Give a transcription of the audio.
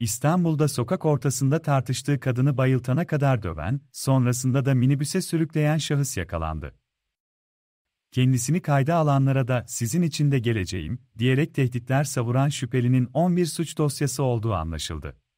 İstanbul'da sokak ortasında tartıştığı kadını bayıltana kadar döven, sonrasında da minibüse sürükleyen şahıs yakalandı. Kendisini kayda alanlara da sizin için de geleceğim diyerek tehditler savuran şüphelinin 11 suç dosyası olduğu anlaşıldı.